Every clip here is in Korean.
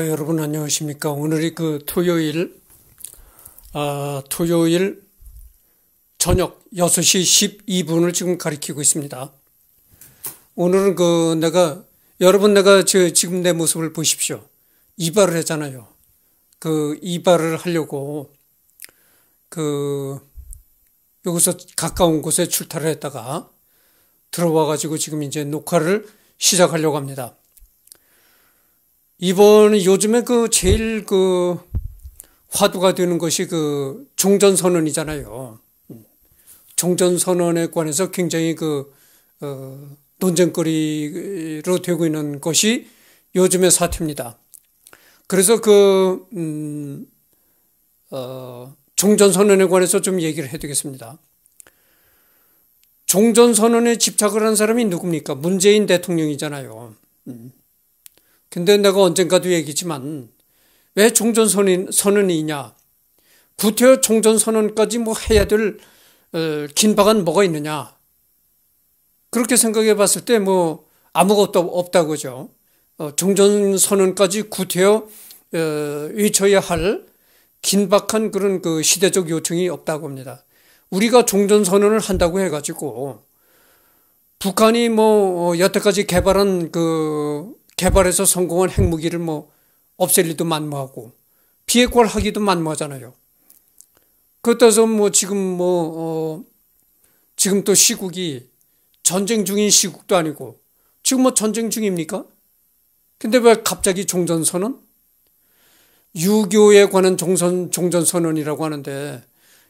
아, 여러분 안녕하십니까. 오늘이 그 토요일, 아, 토요일 저녁 6시 12분을 지금 가리키고 있습니다. 오늘은 그 내가, 여러분 내가 저 지금 내 모습을 보십시오. 이발을 했잖아요. 그 이발을 하려고 그 여기서 가까운 곳에 출타를 했다가 들어와가지고 지금 이제 녹화를 시작하려고 합니다. 이번 요즘에 그 제일 그 화두가 되는 것이 그 종전선언이잖아요. 종전선언에 관해서 굉장히 그, 어, 논쟁거리로 되고 있는 것이 요즘의 사태입니다. 그래서 그, 음, 어, 종전선언에 관해서 좀 얘기를 해드리겠습니다. 종전선언에 집착을 한 사람이 누굽니까? 문재인 대통령이잖아요. 음. 근데 내가 언젠가도 얘기지만 왜 종전 선언이냐? 구태여 종전 선언까지 뭐 해야 될 어, 긴박한 뭐가 있느냐? 그렇게 생각해 봤을 때 뭐 아무것도 없다고죠. 어, 종전 선언까지 구태여 의처해야 어, 할 긴박한 그런 그 시대적 요청이 없다고 합니다. 우리가 종전 선언을 한다고 해가지고 북한이 뭐 여태까지 개발한 그 개발해서 성공한 핵무기를 뭐 없앨 일도 만무하고 비핵화하기도 를 만무하잖아요. 그렇다서 뭐 지금 뭐 어, 지금 또 시국이 전쟁 중인 시국도 아니고 지금 뭐 전쟁 중입니까? 근데 왜 갑자기 종전선언? 유교에 관한 종선, 종전선언이라고 하는데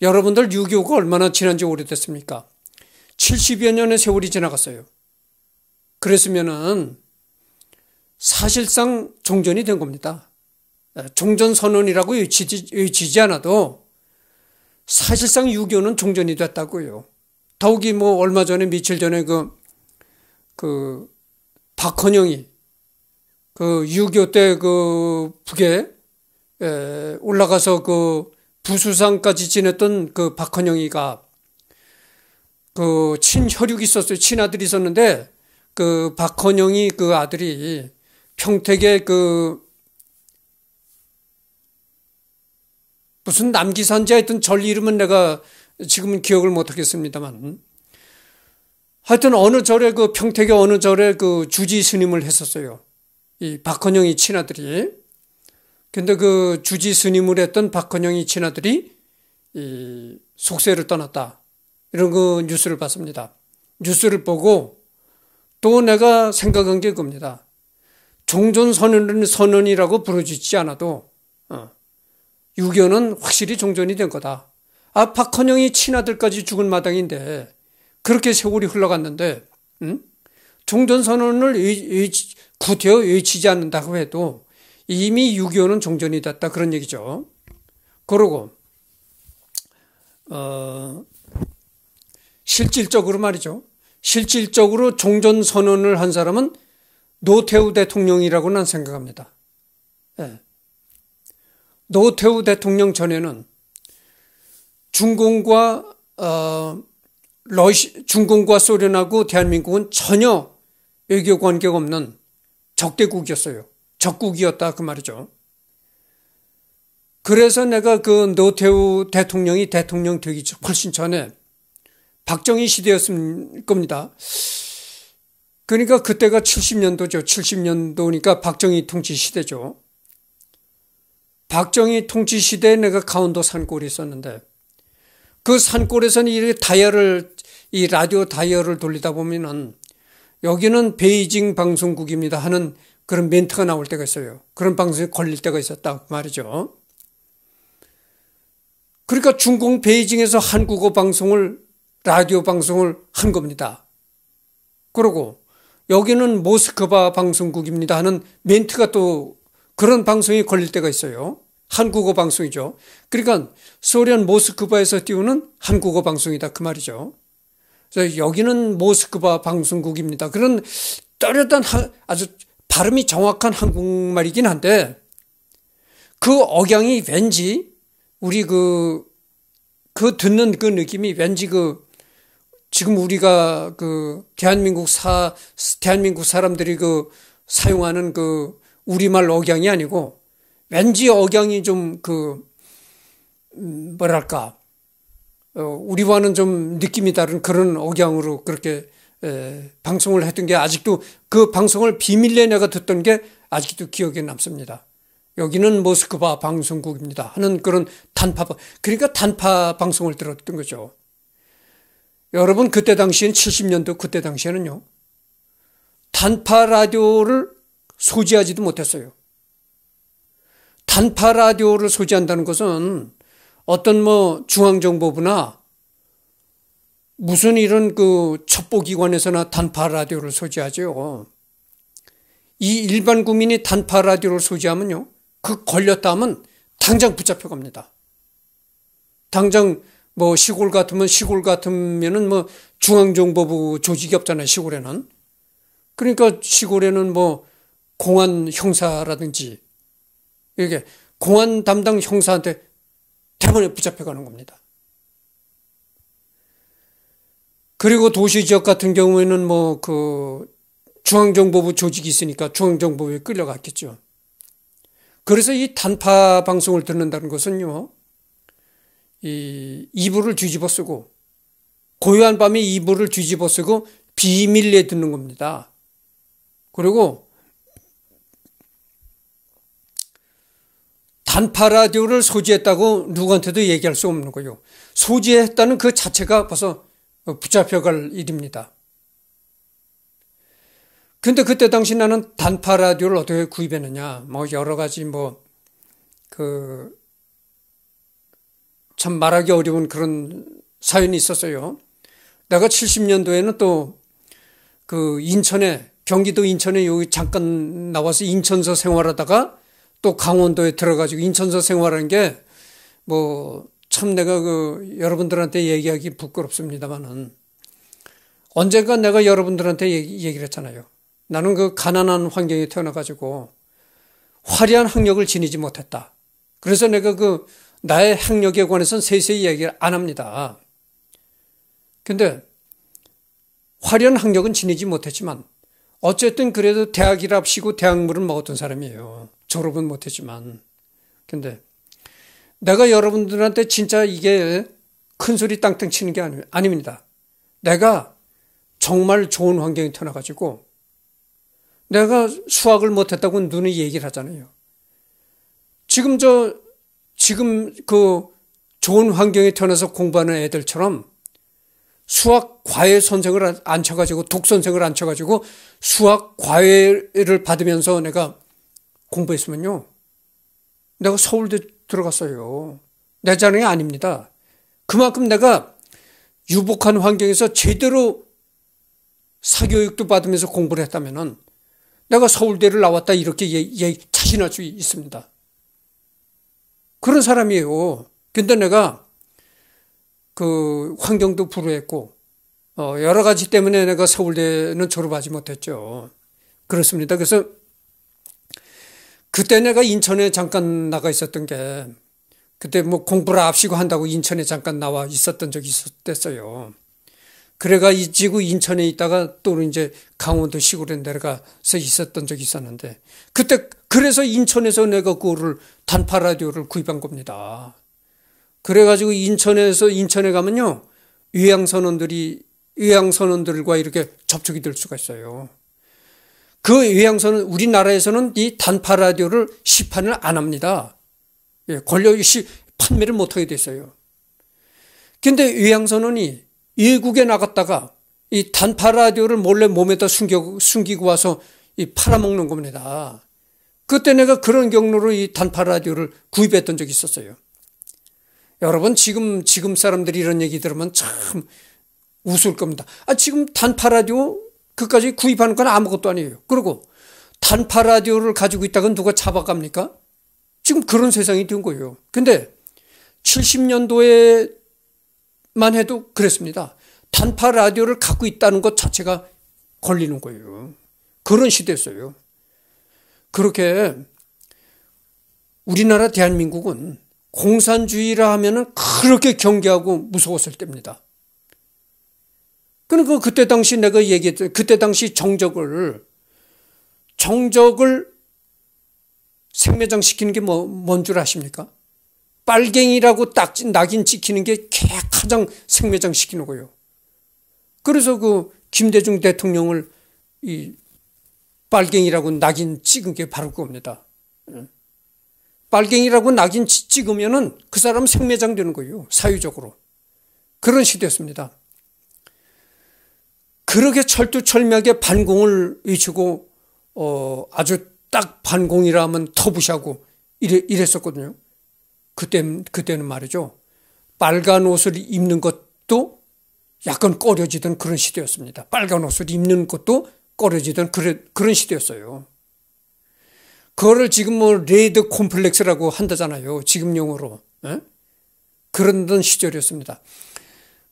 여러분들 유교가 얼마나 지난 지 오래됐습니까? 70여 년의 세월이 지나갔어요. 그랬으면은 사실상 종전이 된 겁니다. 예, 종전 선언이라고 외치지, 외치지 않아도 사실상 유교는 종전이 됐다고요. 더욱이 뭐 얼마 전에 며칠 전에 그, 그, 박헌영이 그 유교 때 그북에 예, 올라가서 그 부수상까지 지냈던 그 박헌영이가 그 친혈육이 있었어요. 친아들이 있었는데 그 박헌영이 그 아들이 평택의 그 무슨 남기산지 하여튼 절 이름은 내가 지금은 기억을 못하겠습니다만 하여튼 어느 절에 그 평택의 어느 절에 그 주지 스님을 했었어요. 이 박헌영이 친아들이. 근데 그 주지 스님을 했던 박헌영이 친아들이 이 속세를 떠났다. 이런 그 뉴스를 봤습니다. 뉴스를 보고 또 내가 생각한 게 그겁니다. 종전 선언, 선언이라고 부르짖지 않아도 어, 유교는 확실히 종전이 된 거다. 아 박헌영이 친아들까지 죽은 마당인데 그렇게 세월이 흘러갔는데 응? 음? 종전 선언을 구태여 외치지 않는다고 해도 이미 유교는 종전이 됐다 그런 얘기죠. 그러고 어, 실질적으로 말이죠. 실질적으로 종전 선언을 한 사람은 노태우 대통령이라고 난 생각합니다. 예. 노태우 대통령 전에는 중공과 어, 러시 중공과 소련하고 대한민국은 전혀 외교 관계가 없는 적대국이었어요. 적국이었다 그 말이죠. 그래서 내가 그 노태우 대통령이 대통령 되기 훨씬 전에 박정희 시대였을 겁니다. 그러니까 그때가 70년도죠. 70년도니까 박정희 통치 시대죠. 박정희 통치 시대에 내가 강원도 산골에 있었는데 그 산골에서는 이 다이얼을 이 라디오 다이얼을 돌리다 보면은 여기는 베이징 방송국입니다 하는 그런 멘트가 나올 때가 있어요. 그런 방송에 걸릴 때가 있었다 말이죠. 그러니까 중공 베이징에서 한국어 방송을 라디오 방송을 한 겁니다. 그러고 여기는 모스크바 방송국입니다 하는 멘트가 또 그런 방송이 걸릴 때가 있어요. 한국어 방송이죠. 그러니까 소련 모스크바에서 띄우는 한국어 방송이다 그 말이죠. 그래서 여기는 모스크바 방송국입니다. 그런 또렷한 아주 발음이 정확한 한국말이긴 한데 그 억양이 왠지 우리 그, 그 듣는 그 느낌이 왠지 그 지금 우리가 그 대한민국 사 대한민국 사람들이 그 사용하는 그 우리말 억양이 아니고 왠지 억양이 좀그 음, 뭐랄까 어, 우리와는 좀 느낌이 다른 그런 억양으로 그렇게 에, 방송을 했던 게 아직도 그 방송을 비밀리에 내가 듣던 게 아직도 기억에 남습니다. 여기는 모스크바 방송국입니다 하는 그런 단파 그러니까 단파 방송을 들었던 거죠. 여러분 그때 당시엔 70년도 그때 당시에는요. 단파 라디오를 소지하지도 못했어요. 단파 라디오를 소지한다는 것은 어떤 뭐 중앙정보부나 무슨 이런 그 첩보기관에서나 단파 라디오를 소지하죠. 이 일반 국민이 단파 라디오를 소지하면요. 그 걸렸다 하면 당장 붙잡혀 갑니다. 당장 뭐 시골 같으면 시골 같으면은 뭐 중앙정보부 조직이 없잖아요. 시골에는. 그러니까 시골에는 뭐 공안 형사라든지 이게 공안 담당 형사한테 대번에 붙잡혀가는 겁니다. 그리고 도시 지역 같은 경우에는 뭐 그 중앙정보부 조직이 있으니까 중앙정보부에 끌려갔겠죠. 그래서 이 단파 방송을 듣는다는 것은요, 이 이불을 뒤집어 쓰고 고요한 밤에 이불을 뒤집어 쓰고 비밀리에 듣는 겁니다. 그리고 단파 라디오를 소지했다고 누구한테도 얘기할 수 없는 거요. 소지했다는 그 자체가 벌써 붙잡혀갈 일입니다. 근데 그때 당시 나는 단파 라디오를 어떻게 구입했느냐, 뭐 여러 가지 뭐그 참 말하기 어려운 그런 사연이 있었어요. 내가 70년도에는 또 그 인천에 경기도 인천에 여기 잠깐 나와서 인천서 생활하다가 또 강원도에 들어가지고 인천서 생활하는 게 뭐 참 내가 그 여러분들한테 얘기하기 부끄럽습니다만은 언젠가 내가 여러분들한테 얘기, 얘기를 했잖아요. 나는 그 가난한 환경에 태어나가지고 화려한 학력을 지니지 못했다. 그래서 내가 그 나의 학력에 관해서는 세세히 이야기를 안 합니다. 근데 화려한 학력은 지니지 못했지만 어쨌든 그래도 대학이랍시고 대학물을 먹었던 사람이에요. 졸업은 못했지만. 근데 내가 여러분들한테 진짜 이게 큰 소리 땅땅 치는 게 아니, 아닙니다. 내가 정말 좋은 환경이 태어나가지고 내가 수학을 못했다고 눈에 얘기를 하잖아요. 지금 저 지금 그 좋은 환경에 태어나서 공부하는 애들처럼 수학 과외 선생을 앉혀가지고 독선생을 앉혀가지고 수학 과외를 받으면서 내가 공부했으면요. 내가 서울대 들어갔어요. 내 자랑이 아닙니다. 그만큼 내가 유복한 환경에서 제대로 사교육도 받으면서 공부를 했다면은 내가 서울대를 나왔다 이렇게 예, 예, 자신할 수 있습니다. 그런 사람이에요. 근데 내가 그 환경도 불우했고 어, 여러 가지 때문에 내가 서울대는 졸업하지 못했죠. 그렇습니다. 그래서 그때 내가 인천에 잠깐 나가 있었던 게 그때 뭐 공부를 앞시고 한다고 인천에 잠깐 나와 있었던 적이 있었어요 그래가 이 지구 인천에 있다가 또 이제 강원도 시골에 내려가서 있었던 적이 있었는데 그때 그래서 인천에서 내가 그거를 단파 라디오를 구입한 겁니다. 그래가지고 인천에서 인천에 가면요 위양 선원들이 위양 선원들과 이렇게 접촉이 될 수가 있어요. 그 위양선은 우리나라에서는 이 단파 라디오를 시판을 안 합니다. 예, 권력 시, 판매를 못하게 됐어요. 근데 위양선원이 외국에 나갔다가 이 단파 라디오를 몰래 몸에다 숨겨, 숨기고 와서 이 팔아먹는 겁니다. 그때 내가 그런 경로로 이 단파 라디오를 구입했던 적이 있었어요. 여러분 지금 지금 사람들이 이런 얘기 들으면 참 웃을 겁니다. 아 지금 단파 라디오 그까지 구입하는 건 아무것도 아니에요. 그리고 단파 라디오를 가지고 있다간 누가 잡아갑니까? 지금 그런 세상이 된 거예요. 근데 70년도에만 해도 그랬습니다. 단파 라디오를 갖고 있다는 것 자체가 걸리는 거예요. 그런 시대였어요. 그렇게 우리나라 대한민국은 공산주의라 하면은 그렇게 경계하고 무서웠을 때입니다. 그러니까 그때 당시 내가 얘기했던 그때 당시 정적을 정적을 생매장시키는 게 뭐, 뭔줄 아십니까? 빨갱이라고 딱 낙인 찍히는 게 가장 생매장시키는 거요 그래서 그 김대중 대통령을 이 빨갱이라고 낙인 찍은 게 바로 그겁니다. 예. 빨갱이라고 낙인 찍으면은 그 사람 생매장 되는 거예요. 사유적으로. 그런 시대였습니다. 그렇게 철두철미하게 반공을 외치고, 어, 아주 딱 반공이라 하면 터부시하고 이래, 었거든요 그때, 그때는 말이죠. 빨간 옷을 입는 것도 약간 꺼려지던 그런 시대였습니다. 빨간 옷을 입는 것도 꺼려지던 그런, 그런 시대였어요. 그거를 지금 뭐 레드 이 콤플렉스라고 한다잖아요. 지금 용어로. 에? 예? 그런 시절이었습니다.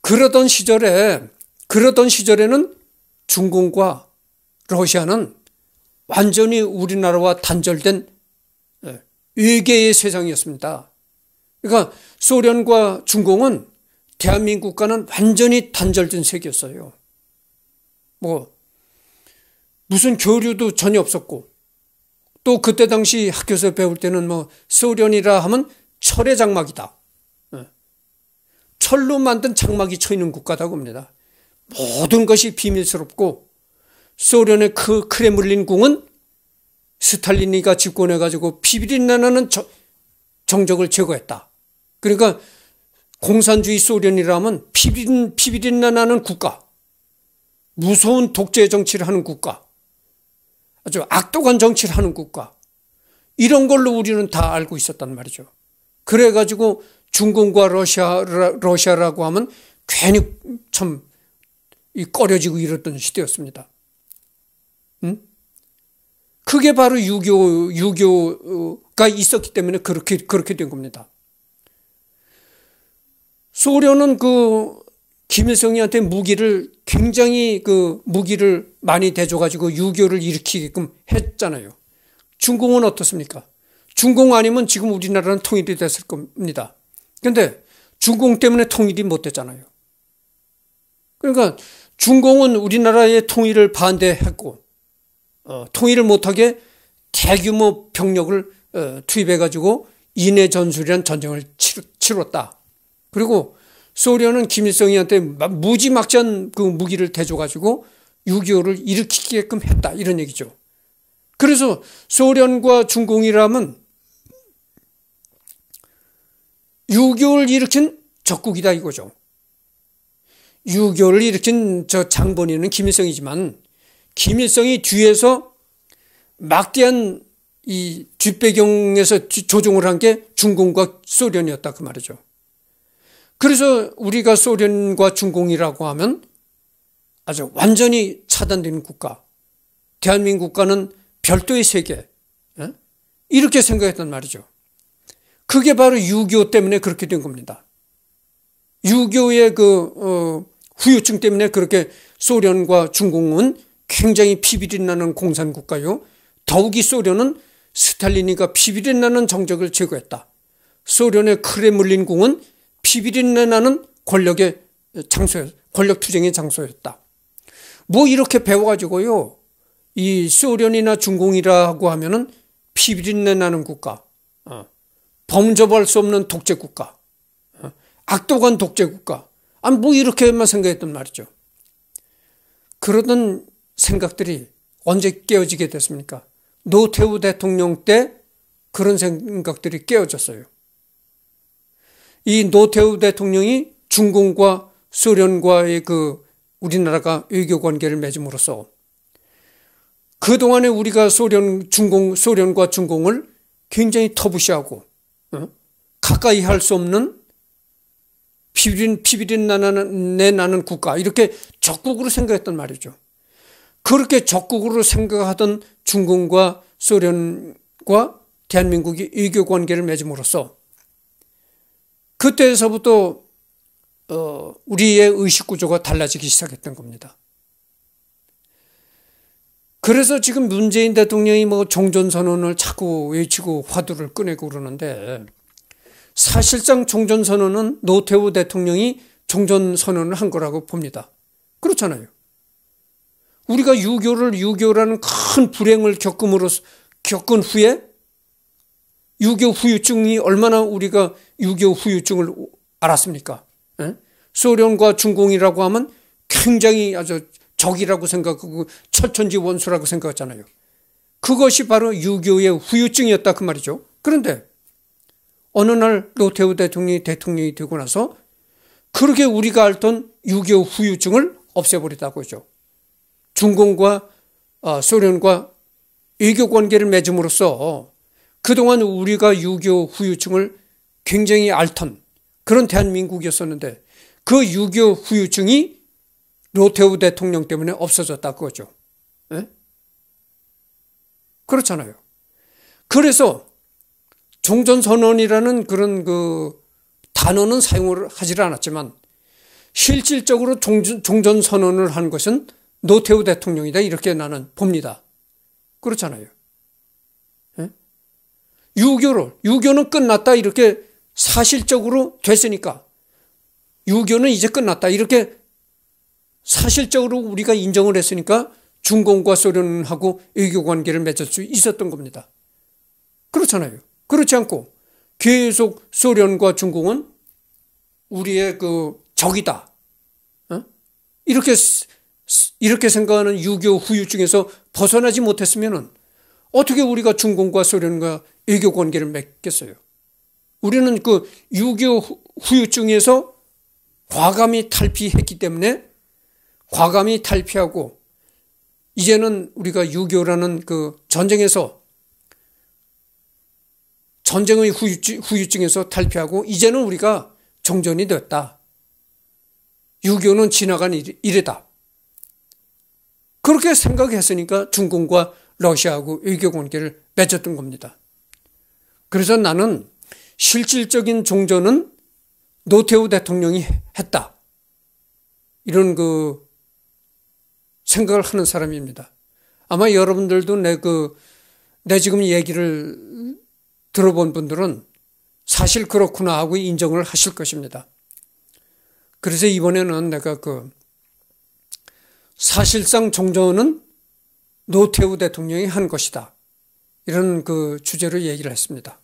그러던 시절에 그러던 시절에는 중국과 러시아는 완전히 우리나라와 단절된 외계의 예, 세상이었습니다. 그러니까 소련과 중공은 대한민국과는 완전히 단절된 세계였어요. 뭐 무슨 교류도 전혀 없었고 또 그때 당시 학교에서 배울 때는 뭐 소련이라 하면 철의 장막이다. 예. 철로 만든 장막이 쳐 있는 국가다고 니다 모든 것이 비밀스럽고 소련의 그 크레물린 궁은 스탈린이가 집권해가지고 비비린내 나는 저, 정적을 제거했다. 그러니까 공산주의 소련이라면 피비린, 피비린내 나는 국가, 무서운 독재 정치를 하는 국가, 아주 악독한 정치를 하는 국가 이런 걸로 우리는 다 알고 있었단 말이죠. 그래가지고 중국과 러시아, 러시아라고 하면 괜히 참 꺼려지고 이랬던 시대였습니다. 응? 음? 그게 바로 유교, 유교가 있었기 때문에 그렇게, 그렇게 된 겁니다. 소련은 그 김일성이한테 무기를 굉장히 그 무기를 많이 대줘가지고 유교를 일으키게끔 했잖아요. 중공은 어떻습니까? 중공 아니면 지금 우리나라는 통일이 됐을 겁니다. 근데 중공 때문에 통일이 못 됐잖아요. 그러니까 중공은 우리나라의 통일을 반대했고 어, 통일을 못하게 대규모 병력을 어, 투입해가지고 인해 전술이란 전쟁을 치렀다. 그리고 소련은 김일성이한테 무지막지한 그 무기를 대줘가지고 6.25를 일으키게끔 했다. 이런 얘기죠. 그래서 소련과 중공이라면 6.25를 일으킨 적국이다 이거죠. 6.25를 일으킨 저 장본인은 김일성이지만 김일성이 뒤에서 막대한 이 뒷배경에서 조종을 한 게 중공과 소련이었다 그 말이죠. 그래서 우리가 소련과 중공이라고 하면 아주 완전히 차단된 국가, 대한민국 과는 별도의 세계, 이렇게 생각했단 말이죠. 그게 바로 유교 때문에 그렇게 된 겁니다. 유교의 그, 어, 후유증 때문에 그렇게 소련과 중공은 굉장히 피비린 나는 공산국가요. 더욱이 소련은 스탈린이가 피비린 나는 정적을 제거했다. 소련의 크레물린궁은 피비린내 나는 권력의 장소였, 권력 투쟁의 장소였다. 뭐 이렇게 배워가지고요. 이 소련이나 중공이라고 하면은 피비린내 나는 국가, 어. 범접할 수 없는 독재 국가, 어. 악독한 독재 국가. 아, 뭐 이렇게만 생각했던 말이죠. 그러던 생각들이 언제 깨어지게 됐습니까? 노태우 대통령 때 그런 생각들이 깨어졌어요. 이 노태우 대통령이 중국과 소련과의 그 우리나라가 외교 관계를 맺음으로써 그동안에 우리가 소련, 중공, 소련과 중공을 굉장히 터부시하고, 어? 가까이 할 수 없는 피비린, 피비린 나는, 내 나는 국가. 이렇게 적국으로 생각했단 말이죠. 그렇게 적국으로 생각하던 중공과 소련과 대한민국이 외교 관계를 맺음으로써 그때에서부터 어, 우리의 의식 구조가 달라지기 시작했던 겁니다. 그래서 지금 문재인 대통령이 뭐 종전선언을 자꾸 외치고 화두를 꺼내고 그러는데 사실상 종전선언은 노태우 대통령이 종전선언을 한 거라고 봅니다. 그렇잖아요. 우리가 유교를 유교라는 큰 불행을 겪음으로 겪은 후에 유교 후유증이 얼마나 우리가 유교 후유증을 알았습니까? 에? 예? 소련과 중공이라고 하면 굉장히 아주 적이라고 생각하고 철천지 원수라고 생각했잖아요. 그것이 바로 유교의 후유증이었다 그 말이죠. 그런데 어느 날 노태우 대통령이 대통령이 되고 나서 그렇게 우리가 알던 유교 후유증을 없애버리다고 하죠. 중공과 어, 소련과 외교 관계를 맺음으로써 그동안 우리가 유교 후유증을 굉장히 앓던 그런 대한민국이었었는데 그 유교 후유증이 노태우 대통령 때문에 없어졌다 그거죠. 네? 예? 그렇잖아요. 그래서 종전선언이라는 그런 그 단어는 사용을 하질 않았지만 실질적으로 종전선언을 한 것은 노태우 대통령이다 이렇게 나는 봅니다. 그렇잖아요. 유교를 유교는 끝났다 이렇게 사실적으로 됐으니까 유교는 이제 끝났다 이렇게 사실적으로 우리가 인정을 했으니까 중공과 소련하고 외교 관계를 맺을 수 있었던 겁니다. 그렇잖아요. 그렇지 않고 계속 소련과 중공은 우리의 그 적이다. 어? 이렇게 이렇게 생각하는 유교 후유 중에서 벗어나지 못했으면은 어떻게 우리가 중공과 소련과 외교 관계를 맺겠어요? 우리는 그6.25 후유증에서 과감히 탈피했기 때문에 과감히 탈피하고 이제는 우리가 6.25라는 그 전쟁에서 전쟁의 후유증, 후유증에서 탈피하고 이제는 우리가 종전이 됐다. 6.25는 지나간 일, 이다 그렇게 생각했으니까 중공과 러시아하고 외교 관계를 맺었던 겁니다. 그래서 나는 실질적인 종전은 노태우 대통령이 했다. 이런 그 생각을 하는 사람입니다. 아마 여러분들도 내 그, 내 지금 얘기를 들어본 분들은 사실 그렇구나 하고 인정을 하실 것입니다. 그래서 이번에는 내가 그 사실상 종전은 노태우 대통령이 한 것이다. 이런 그 주제로 얘기를 했습니다.